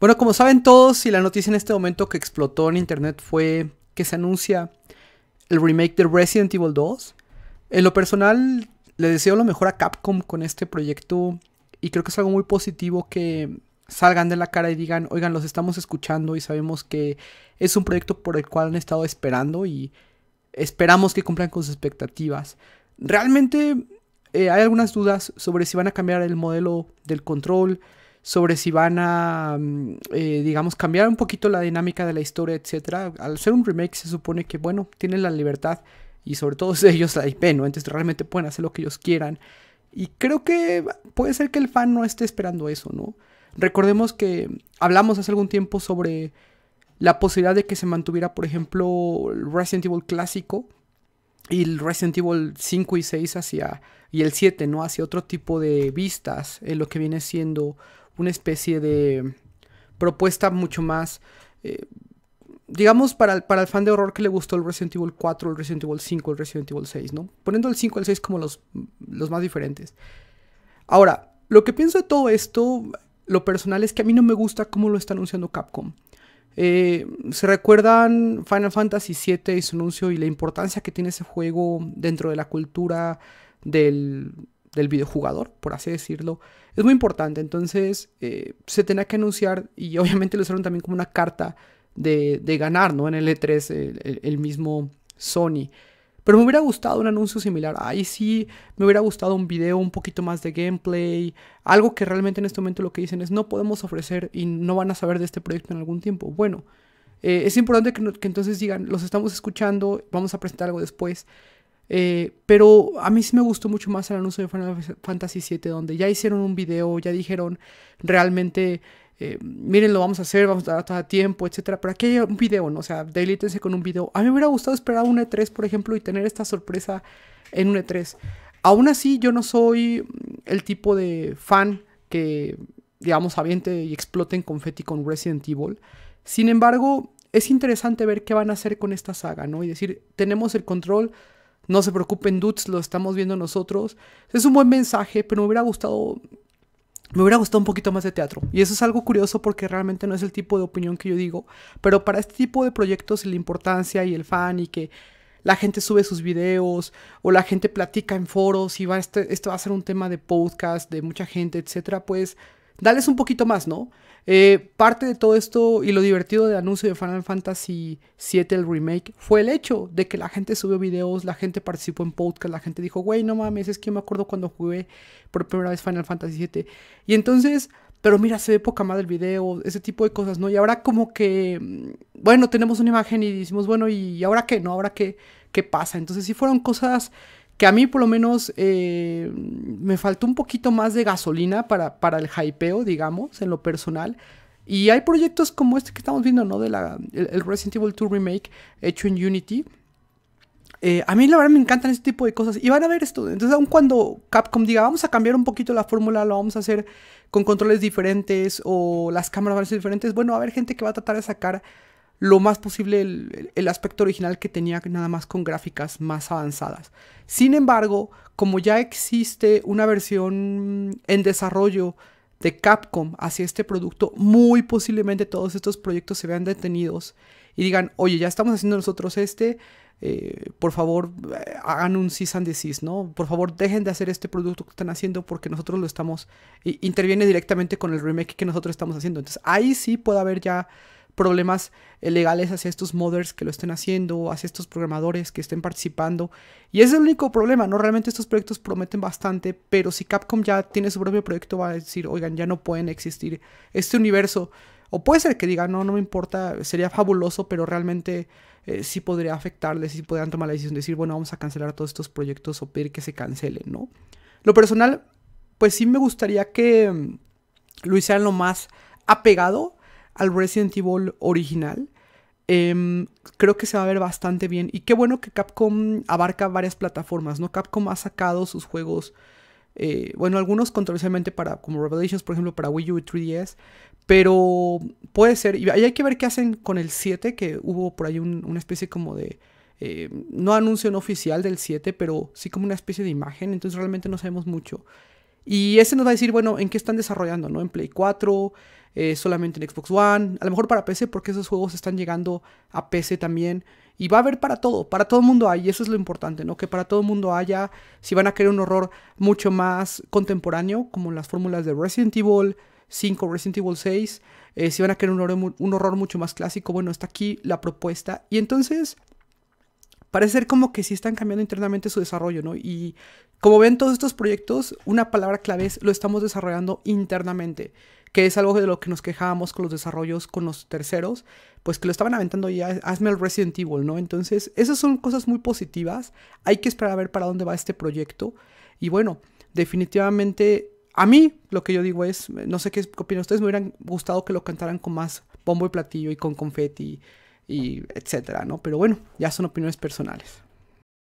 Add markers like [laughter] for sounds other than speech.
Bueno, como saben todos, y la noticia en este momento que explotó en internet fue que se anuncia el remake de Resident Evil 2. En lo personal, le deseo lo mejor a Capcom con este proyecto y creo que es algo muy positivo que salgan de la cara y digan, oigan, los estamos escuchando y sabemos que es un proyecto por el cual han estado esperando y esperamos que cumplan con sus expectativas. Realmente eh, hay algunas dudas sobre si van a cambiar el modelo del control, sobre si van a, mm, eh, digamos, cambiar un poquito la dinámica de la historia, etc. Al ser un remake se supone que, bueno, tienen la libertad y sobre todo [laughs] ellos la IP, ¿no? Entonces realmente pueden hacer lo que ellos quieran. Y creo que puede ser que el fan no esté esperando eso, ¿no? Recordemos que hablamos hace algún tiempo sobre la posibilidad de que se mantuviera, por ejemplo, el Resident Evil clásico y el Resident Evil 5 y 6 hacia, y el 7, ¿no? Hacia otro tipo de vistas en lo que viene siendo una especie de propuesta mucho más... Eh, digamos, para el, para el fan de horror que le gustó el Resident Evil 4, el Resident Evil 5, el Resident Evil 6, ¿no? Poniendo el 5 y el 6 como los, los más diferentes. Ahora, lo que pienso de todo esto, lo personal, es que a mí no me gusta cómo lo está anunciando Capcom. Eh, ¿Se recuerdan Final Fantasy VII y su anuncio y la importancia que tiene ese juego dentro de la cultura del, del videojugador, por así decirlo, es muy importante. Entonces eh, se tenía que anunciar y obviamente lo usaron también como una carta de, ganar, ¿no? En el E3 el, mismo Sony. Pero me hubiera gustado un anuncio similar. Ahí sí, me hubiera gustado un video, un poquito más de gameplay. Algo que realmente en este momento lo que dicen es no podemos ofrecer y no van a saber de este proyecto en algún tiempo. Bueno, eh, es importante que entonces digan, los estamos escuchando, vamos a presentar algo después. Eh, pero a mí sí me gustó mucho más el anuncio de Final Fantasy VII, donde ya hicieron un video, ya dijeron realmente, eh, miren, lo vamos a hacer, vamos a dar tiempo, etc Pero aquí hay un video, ¿no? O sea, delítense con un video. A mí me hubiera gustado esperar un E3, por ejemplo, y tener esta sorpresa en un E3. Aún así, yo no soy el tipo de fan que, digamos, aviente y explote en confeti con Resident Evil. Sin embargo, es interesante ver qué van a hacer con esta saga, ¿no? Y decir, tenemos el control no se preocupen, dudes, lo estamos viendo nosotros. Es un buen mensaje, pero me hubiera gustado. Me hubiera gustado un poquito más de teatro. Y eso es algo curioso porque realmente no es el tipo de opinión que yo digo. Pero para este tipo de proyectos y la importancia y el fan y que la gente sube sus videos o la gente platica en foros y va, esto este va a ser un tema de podcast de mucha gente, etcétera, pues dales un poquito más, ¿no? Eh, parte de todo esto y lo divertido del anuncio de Final Fantasy VII, el remake, fue el hecho de que la gente subió videos, la gente participó en podcast, la gente dijo, güey, no mames, es que me acuerdo cuando jugué por primera vez Final Fantasy VII. Y entonces, pero mira, se ve poca más el video, ese tipo de cosas, ¿no? Y ahora como que, mm, bueno, tenemos una imagen y decimos, bueno, ¿y ahora qué? ¿No? ¿Ahora qué, qué pasa? Entonces sí fueron cosas que a mí por lo menos eh, me faltó un poquito más de gasolina para, para el hypeo, digamos, en lo personal. Y hay proyectos como este que estamos viendo, ¿no? De la, el, Resident Evil 2 Remake hecho en Unity. Eh, a mí la verdad me encantan este tipo de cosas. Y van a ver esto. Entonces, aun cuando Capcom diga, vamos a cambiar un poquito la fórmula, lo vamos a hacer con controles diferentes o las cámaras van a ser diferentes, bueno, va a haber gente que va a tratar de sacar lo más posible el, aspecto original que tenía nada más con gráficas más avanzadas. Sin embargo, como ya existe una versión en desarrollo de Capcom hacia este producto, muy posiblemente todos estos proyectos se vean detenidos y digan, oye, ya estamos haciendo nosotros este, eh, por favor, eh, hagan un cease and desist, ¿no? Por favor, dejen de hacer este producto que están haciendo porque nosotros lo estamos, interviene directamente con el remake que nosotros estamos haciendo. Entonces, ahí sí puede haber ya problemas eh, legales hacia estos modders que lo estén haciendo, hacia estos programadores que estén participando. Y ese es el único problema, ¿no? Realmente estos proyectos prometen bastante, pero si Capcom ya tiene su propio proyecto, va a decir, oigan, ya no pueden existir este universo. O puede ser que digan, no, no me importa, sería fabuloso, pero realmente eh, sí podría afectarles, sí podrían tomar la decisión de decir, bueno, vamos a cancelar todos estos proyectos o pedir que se cancelen, ¿no? Lo personal, pues sí me gustaría que mm, lo hicieran lo más apegado al Resident Evil original. Em, creo que se va a ver bastante bien. Y qué bueno que Capcom abarca varias plataformas, ¿no? Capcom ha sacado sus juegos. Eh, bueno, algunos controversialmente para, como Revelations, por ejemplo, para Wii U y 3DS. Pero puede ser. Y hay que ver qué hacen con el 7, que hubo por ahí una especie como de. Eh, no anuncio no oficial del 7, pero sí como una especie de imagen. Entonces realmente no sabemos mucho. Y ese nos va a decir, bueno, en qué están desarrollando, ¿no? En Play 4, eh, solamente en Xbox One, a lo mejor para PC, porque esos juegos están llegando a PC también. Y va a haber para todo, para todo el mundo hay, y eso es lo importante, ¿no? Que para todo el mundo haya, si van a querer un horror mucho más contemporáneo, como las fórmulas de Resident Evil 5, Resident Evil 6, eh, si van a querer un horror, un horror mucho más clásico, bueno, está aquí la propuesta. Y entonces, parece ser como que sí están cambiando internamente su desarrollo, ¿no? Y como ven, todos estos proyectos, una palabra clave es lo estamos desarrollando internamente, que es algo de lo que nos quejábamos con los desarrollos con los terceros, pues que lo estaban aventando ya, hazme el Resident Evil, ¿no? Entonces, esas son cosas muy positivas, hay que esperar a ver para dónde va este proyecto, y bueno, definitivamente a mí lo que yo digo es, no sé qué opinan ustedes, me hubieran gustado que lo cantaran con más bombo y platillo y con confeti y etcétera, ¿no? Pero bueno, ya son opiniones personales.